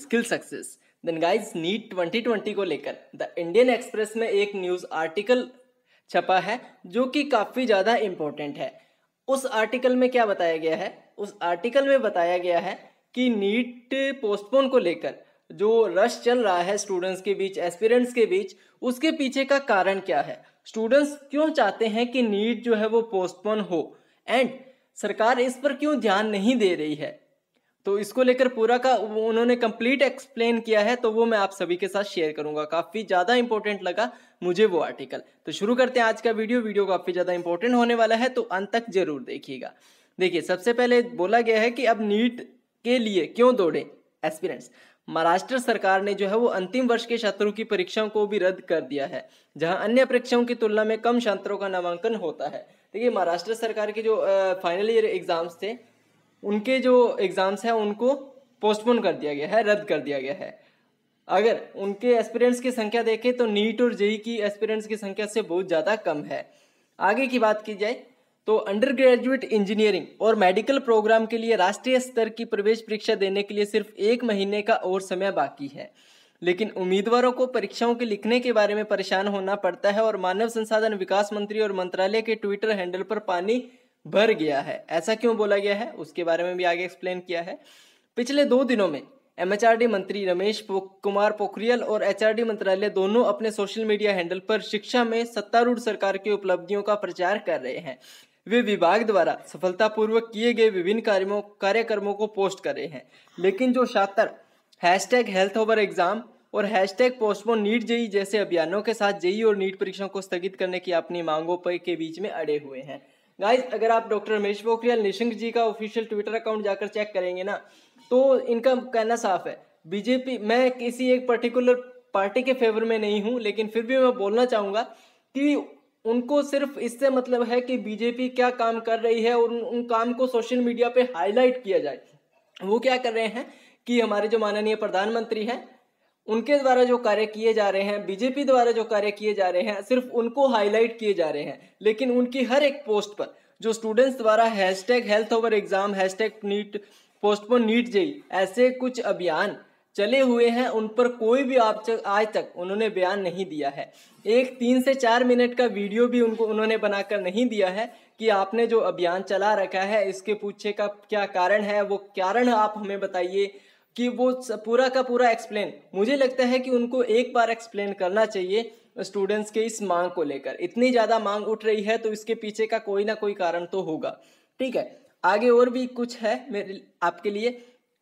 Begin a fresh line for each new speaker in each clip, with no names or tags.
skill success then guys NEET 2020 को लेकर the Indian express में एक न्यूज़ आर्टिकल छपा है जो कि काफ़ी ज़्यादा इंपॉर्टेंट है उस आर्टिकल में क्या बताया गया है उस आर्टिकल में बताया गया है कि नीट पोस्टपोन को लेकर जो रश चल रहा है स्टूडेंट्स के बीच एस्पिरेंट्स के बीच उसके पीछे का कारण क्या है स्टूडेंट्स क्यों चाहते हैं कि नीट जो है वो पोस्टपोन हो एंड सरकार इस पर क्यों ध्यान नहीं दे रही है तो इसको लेकर पूरा का उन्होंने कंप्लीट एक्सप्लेन किया है तो वो मैं आप सभी के साथ शेयर करूंगा काफ़ी ज़्यादा इंपॉर्टेंट लगा मुझे वो आर्टिकल तो शुरू करते हैं आज का वीडियो वीडियो काफ़ी ज़्यादा इंपॉर्टेंट होने वाला है तो अंत तक जरूर देखिएगा देखिए सबसे पहले बोला गया है कि अब नीट के लिए क्यों दौड़े एक्सपीरियंस महाराष्ट्र सरकार ने जो है वो अंतिम वर्ष के छात्रों की परीक्षाओं को भी रद्द कर दिया है जहां अन्य परीक्षाओं की तुलना में कम छात्रों का नामांकन होता है देखिए महाराष्ट्र सरकार के जो फाइनल ईयर एग्जाम्स थे उनके जो एग्ज़ाम्स हैं उनको पोस्टपोन कर दिया गया है रद्द कर दिया गया है अगर उनके एस्पिरेंट्स की संख्या देखें तो नीट और जेई की एस्पिरेंट्स की संख्या से बहुत ज़्यादा कम है आगे की बात की जाए तो अंडर ग्रेजुएट इंजीनियरिंग और मेडिकल प्रोग्राम के लिए राष्ट्रीय स्तर की प्रवेश परीक्षा देने के लिए सिर्फ एक महीने का और समय बाकी है लेकिन उम्मीदवारों को परीक्षाओं के लिखने के बारे में परेशान होना पड़ता है और मानव संसाधन विकास मंत्री और मंत्रालय के ट्विटर हैंडल पर पानी भर गया है ऐसा क्यों बोला गया है उसके बारे में भी आगे एक्सप्लेन किया है पिछले दो दिनों में एमएचआरडी मंत्री रमेश पो, कुमार पोखरियल और एचआरडी मंत्रालय दोनों अपने सोशल मीडिया हैंडल पर शिक्षा में सत्तारूढ़ सरकार की उपलब्धियों का प्रचार कर रहे हैं वे विभाग द्वारा सफलतापूर्वक किए गए विभिन्न कार्यों कार्यक्रमों को पोस्ट कर रहे हैं लेकिन जो छात्र टैग हेल्थ ओवर एग्जाम और टैग पोस्टपोन नीट जेई जैसे अभियानों के साथ जेई और नीट परीक्षाओं को स्थगित करने की अपनी मांगों पर के बीच में अड़े हुए हैं गाइज अगर आप डॉक्टर रमेश पोखरियाल निशंक जी का ऑफिशियल ट्विटर अकाउंट जाकर चेक करेंगे ना तो इनका कहना साफ है बीजेपी मैं किसी एक पर्टिकुलर पार्टी के फेवर में नहीं हूं लेकिन फिर भी मैं बोलना चाहूंगा कि उनको सिर्फ इससे मतलब है कि बीजेपी क्या काम कर रही है और उन, उन काम को सोशल मीडिया पे हाईलाइट किया जाए वो क्या कर रहे हैं कि हमारे जो माननीय प्रधानमंत्री हैं उनके द्वारा जो कार्य किए जा रहे हैं बीजेपी द्वारा जो कार्य किए जा रहे हैं सिर्फ उनको हाईलाइट किए जा रहे हैं लेकिन उनकी हर एक पोस्ट पर जो स्टूडेंट्स द्वारा hashtag health over exam hashtag NEET postpone NEET JEE ऐसे कुछ अभियान चले हुए हैं उन पर कोई भी आप आज तक उन्होंने बयान नहीं दिया है एक तीन से चार मिनट का वीडियो भी उनको उन्होंने बनाकर नहीं दिया है कि आपने जो अभियान चला रखा है इसके पूछे का क्या कारण है वो कारण आप हमें बताइए कि वो पूरा का पूरा एक्सप्लेन मुझे लगता है कि उनको एक बार एक्सप्लेन करना चाहिए स्टूडेंट्स के इस मांग को लेकर इतनी ज़्यादा मांग उठ रही है तो इसके पीछे का कोई ना कोई कारण तो होगा ठीक है आगे और भी कुछ है मेरे आपके लिए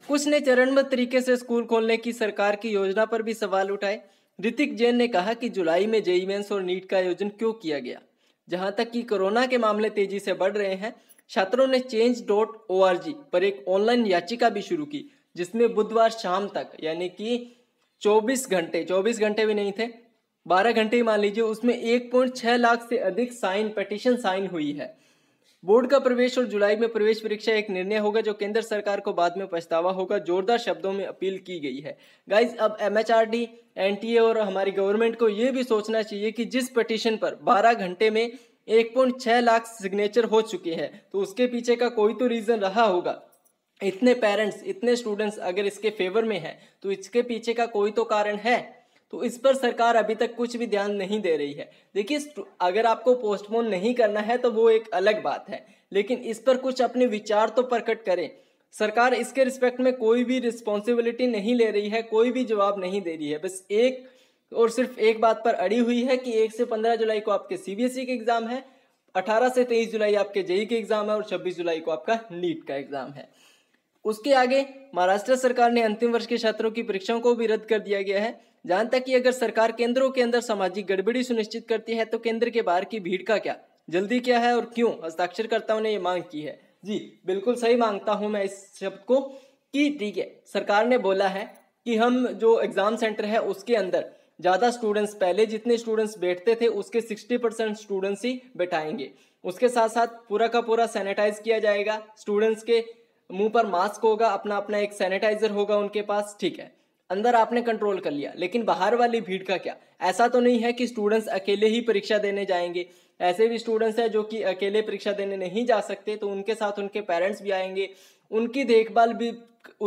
कुछ ने चरणबद्ध तरीके से स्कूल खोलने की सरकार की योजना पर भी सवाल उठाए ऋतिक जैन ने कहा कि जुलाई में जेई मेन्स और नीट का आयोजन क्यों किया गया जहां तक कि कोरोना के मामले तेजी से बढ़ रहे हैं छात्रों ने चेंज डॉट ओ पर एक ऑनलाइन याचिका भी शुरू की जिसमें बुधवार शाम तक यानी कि 24 घंटे 24 घंटे भी नहीं थे 12 घंटे ही मान लीजिए उसमें 1.6 लाख से अधिक साइन पटिशन साइन हुई है बोर्ड का प्रवेश और जुलाई में प्रवेश परीक्षा एक निर्णय होगा जो केंद्र सरकार को बाद में पछतावा होगा जोरदार शब्दों में अपील की गई है गाइज अब M H R D N T A और हमारी गवर्नमेंट को ये भी सोचना चाहिए कि जिस पटिशन पर 12 घंटे में 1.6 लाख सिग्नेचर हो चुके हैं तो उसके पीछे का कोई तो रीज़न रहा होगा इतने पेरेंट्स इतने स्टूडेंट्स अगर इसके फेवर में है तो इसके पीछे का कोई तो कारण है तो इस पर सरकार अभी तक कुछ भी ध्यान नहीं दे रही है देखिए अगर आपको पोस्टपोन नहीं करना है तो वो एक अलग बात है लेकिन इस पर कुछ अपने विचार तो प्रकट करें सरकार इसके रिस्पेक्ट में कोई भी रिस्पॉन्सिबिलिटी नहीं ले रही है कोई भी जवाब नहीं दे रही है बस एक और सिर्फ एक बात पर अड़ी हुई है कि एक से पंद्रह जुलाई को आपके सीबीएसई के एग्जाम है अठारह से तेईस जुलाई आपके जेई के एग्जाम है और छब्बीस जुलाई को आपका नीट का एग्जाम है उसके आगे महाराष्ट्र सरकार ने अंतिम वर्ष के छात्रों की परीक्षाओं को भी रद्द कर दिया गया है जहां तक कि अगर सरकार केंद्रों के अंदर सामाजिक गड़बड़ी सुनिश्चित करती है तो केंद्र के बाहर की भीड़ का क्या जल्दी क्या है और क्यों हस्ताक्षरकर्ताओं ने ये मांग की है जी बिल्कुल सही मांगता हूं मैं इस शब्द को कि ठीक है सरकार ने बोला है कि हम जो एग्ज़ाम सेंटर है उसके अंदर ज़्यादा स्टूडेंट्स पहले जितने स्टूडेंट्स बैठते थे उसके 60 परसेंट स्टूडेंट्स ही बैठाएंगे उसके साथ साथ पूरा का पूरा सैनिटाइज किया जाएगा स्टूडेंट्स के मुंह पर मास्क होगा अपना अपना एक सैनिटाइजर होगा उनके पास ठीक है अंदर आपने कंट्रोल कर लिया लेकिन बाहर वाली भीड़ का क्या ऐसा तो नहीं है कि स्टूडेंट्स अकेले ही परीक्षा देने जाएंगे ऐसे भी स्टूडेंट्स हैं जो कि अकेले परीक्षा देने नहीं जा सकते तो उनके साथ उनके पेरेंट्स भी आएंगे उनकी देखभाल भी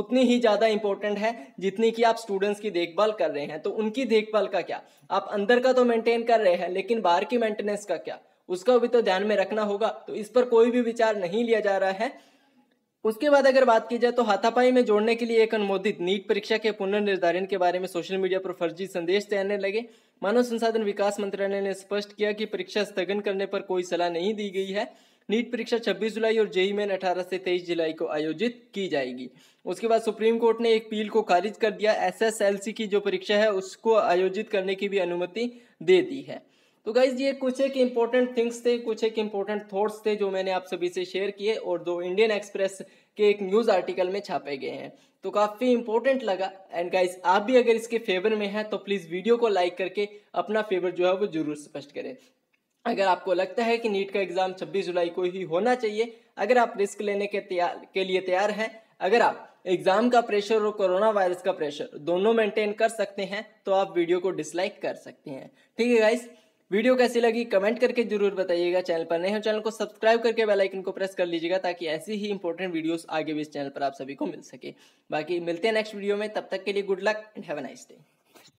उतनी ही ज़्यादा इंपॉर्टेंट है जितनी कि आप स्टूडेंट्स की देखभाल कर रहे हैं तो उनकी देखभाल का क्या आप अंदर का तो मेंटेन कर रहे हैं लेकिन बाहर की मेंटेनेंस का क्या उसका भी तो ध्यान में रखना होगा तो इस पर कोई भी विचार नहीं लिया जा रहा है उसके बाद अगर बात की जाए तो हाथापाई में जोड़ने के लिए एक अनुमोदित नीट परीक्षा के पुनर्निर्धारण के बारे में सोशल मीडिया पर फर्जी संदेश तैरने लगे मानव संसाधन विकास मंत्रालय ने स्पष्ट किया कि परीक्षा स्थगन करने पर कोई सलाह नहीं दी गई है नीट परीक्षा 26 जुलाई और जेई मेन 18 से 23 जुलाई को आयोजित की जाएगी उसके बाद सुप्रीम कोर्ट ने एक पील को खारिज कर दिया एसएसएलसी की जो परीक्षा है उसको आयोजित करने की भी अनुमति दे दी है तो गाइज ये कुछ एक इम्पोर्टेंट थिंग्स थे कुछ एक इम्पोर्टेंट थॉट्स थे जो मैंने आप सभी से शेयर किए और जो इंडियन एक्सप्रेस के एक न्यूज़ आर्टिकल में छापे गए हैं तो काफ़ी इंपॉर्टेंट लगा एंड गाइज आप भी अगर इसके फेवर में हैं तो प्लीज़ वीडियो को लाइक करके अपना फेवर जो है वो जरूर स्पष्ट करें अगर आपको लगता है कि नीट का एग्ज़ाम 26 जुलाई को ही होना चाहिए अगर आप रिस्क लेने के तैयार के लिए तैयार हैं अगर आप एग्ज़ाम का प्रेशर और कोरोना वायरस का प्रेशर दोनों मेंटेन कर सकते हैं तो आप वीडियो को डिसलाइक कर सकते हैं ठीक है गाइज़ वीडियो कैसी लगी कमेंट करके जरूर बताइएगा चैनल पर नहीं हो चैनल को सब्सक्राइब करके बेल आइकन को प्रेस कर लीजिएगा ताकि ऐसी ही इंपॉर्टेंट वीडियोस आगे भी इस चैनल पर आप सभी को मिल सके बाकी मिलते हैं नेक्स्ट वीडियो में तब तक के लिए good luck and have a nice day